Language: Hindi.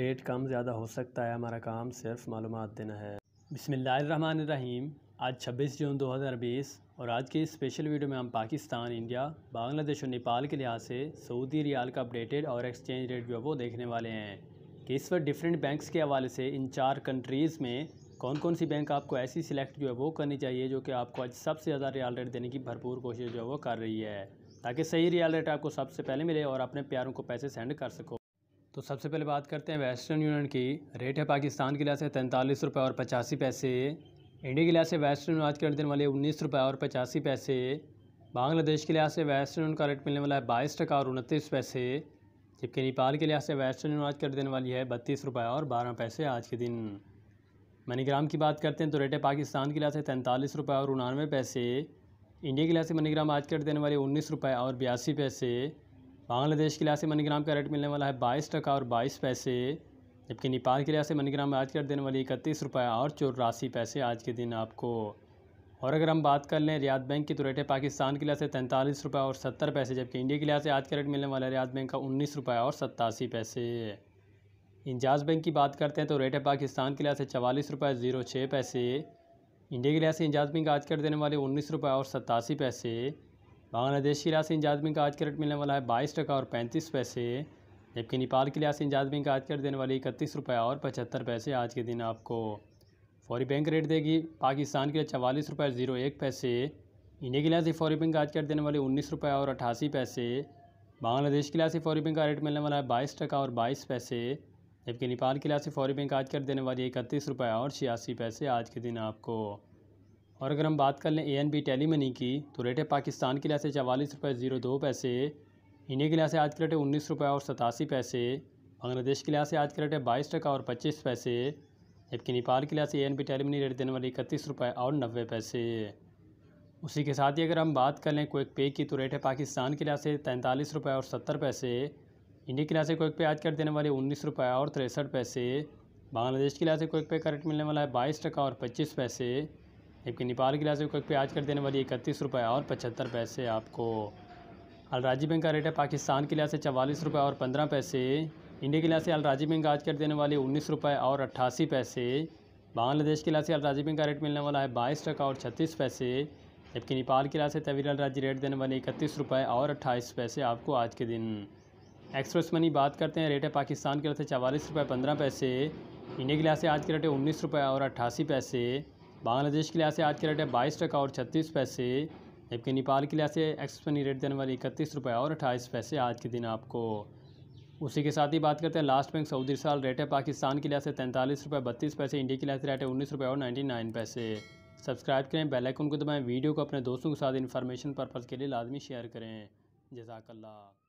रेट कम ज़्यादा हो सकता है हमारा काम सिर्फ मालूम देना है बिसमीम आज 26 जून 2020 और आज के इस स्पेशल वीडियो में हम पाकिस्तान इंडिया बांग्लादेश और नेपाल के लिहाज से सऊदी रियाल का अपडेटेड और एक्सचेंज रेट जो है वो देखने वाले हैं कि इस वक्त डिफरेंट बैंक्स के हवाले से इन चार कंट्रीज़ में कौन कौन सी बैंक आपको ऐसी सिलेक्ट जो है वो करनी चाहिए जो कि आपको आज सबसे ज़्यादा रियाल रेट देने की भरपूर कोशिश जो है वो कर रही है ताकि सही रियाल रेट आपको सबसे पहले मिले और अपने प्यारों को पैसे सेंड कर सको तो सबसे पहले बात करते हैं वेस्टर्न यूनियन की रेट है पाकिस्तान के लिहाज से तैंतालीस रुपये और पचासी पैसे इंडिया के लिहाज से वेस्टर्न यूनियन आज के रेट देने वाले उन्नीस रुपये और पचासी पैसे बांग्लादेश के लिहाज से वेस्टर्न यूनियन का रेट मिलने वाला है बाईस टका और उनतीस पैसे जबकि नेपाल के लिहाज से वेस्टर्न यूनियन आज के रेट देने वाली है बत्तीस रुपये और बारह पैसे आज के दिन मनीग्राम की बात करते हैं तो रेट है पाकिस्तान के लिहाज से तैंतालीस रुपये और उनानवे पैसे इंडिया के लिहाज से मनीग्राम आज के रेट देने वाले उन्नीस रुपये और बयासी पैसे बांग्लादेश के लिहाज से मनी ग्राम का रेट मिलने वाला है बाईस टका और बाईस पैसे जबकि नेपाल के लिहाज से मनी ग्राम आज का देने वाली इकतीस रुपये और चौरासी पैसे आज के दिन आपको और अगर हम बात कर लें रियाद बैंक की तो रेट है पाकिस्तान के लिहाज से तैंतालीस रुपये और सत्तर पैसे जबकि इंडिया के लिहाज से आज का रेट मिलने वाला है रियाद बैंक का उन्नीस रुपये और सत्तासी पैसे इंजाज बैंक की बात करते हैं तो रेट है पाकिस्तान के लिहाज से चवालीस रुपये ज़ीरो छः पैसे इंडिया के लिहाज से इंजाज बैंक आज कर देने वाले उन्नीस रुपये और सतासी पैसे बांग्लादेशी रासिन जादमी का आज का रेट मिलने वाला है बाईस टका और पैंतीस पैसे जबकि नेपाल के लिए रासिन का आज का रेट देने वाली इकतीस रुपये और पचहत्तर पैसे आज के दिन आपको फौरी बैंक रेट देगी पाकिस्तान के लिए चवालीस रुपये ज़ीरो एक पैसे इंडिया के लिहाज से फौरी बैंक आज का रेट देने वाले उन्नीस रुपये और अठासी पैसे बांग्लादेश के लिहाज से फौरी बैंक का रेट मिलने वाला है बाईस टका और बाईस पैसे जबकि नेपाल के लिहाज से फौरी बैंक आज का रेट देने वाली इकतीस रुपये और छियासी पैसे आज के दिन आपको और अगर हम बात कर लें A N B tele money की तो रेट है पाकिस्तान के लिहाज से चवालीस रुपये ज़ीरो दो पैसे इंडिया के लिहाज से आज के रेट है उन्नीस रुपये और सतासी पैसे बांग्लादेश के लिहाज से आज के रेट है बाईस टका और पच्चीस पैसे जबकि नेपाल के लिहाज से A N tele money rate देने वाली इकतीस रुपये और नब्बे पैसे उसी के साथ ही अगर हम बात कर लें क्विक पे की तो रेट है पाकिस्तान के लिहाज से तैंतालीस रुपये और सत्तर पैसे इंडिया के लिहाज से क्विक पे आज कर देने वाले उन्नीस रुपये और तिरसठ पैसे बांग्लादेश के लिहाज से क्विक पे का रेट मिलने वाला है बाईस टका और पच्चीस पैसे जबकि नेपाल की लाजमी कक पे आज कर देने वाली इकतीस रुपये और पचहत्तर पैसे आपको अलराजी बैंक का रेट है पाकिस्तान के लिहाज से चवालीस रुपये और पंद्रह पैसे इंडिया के लिहाज से अलराजी बैंक आज कर देने वाले उन्नीस रुपये और अट्ठासी पैसे बांग्लादेश के लिहाज से अलराजी बैंक का रेट मिलने वाला है बाईस टका और छत्तीस पैसे जबकि नेपाल के लिहाज से तवीर अलराजी रेट देने वाले इकतीस रुपये और अट्ठाईस पैसे आपको आज के दिन एक्सप्रेस मनी बात करते हैं रेट है पाकिस्तान के लिहाज से चवालीस रुपये पंद्रह पैसे इंडिया के लिहाज से आज के रेट है उन्नीस रुपये और अट्ठासी पैसे बांग्लादेश के लिहाज से आज के रेट है बाईस टका और छत्तीस पैसे जबकि नेपाल के लिहाज से एक्सपनी रेट देने वाली इकतीस रुपये और अट्ठाईस पैसे आज के दिन आपको उसी के साथ ही बात करते हैं लास्ट बैंक सऊदी साल रेट है पाकिस्तान के लिहाज से तैंतालीस रुपये बत्तीस पैसे इंडिया के लिहाज से रेट है उन्नीस रुपये और नाइन्टी नाइन पैसे सब्सक्राइब करें बेल आइकन को दबाएं वीडियो को अपने दोस्तों के साथ इन्फॉर्मेशन पर्पज़ के लिए लाजमी शेयर करें जजाकल्ला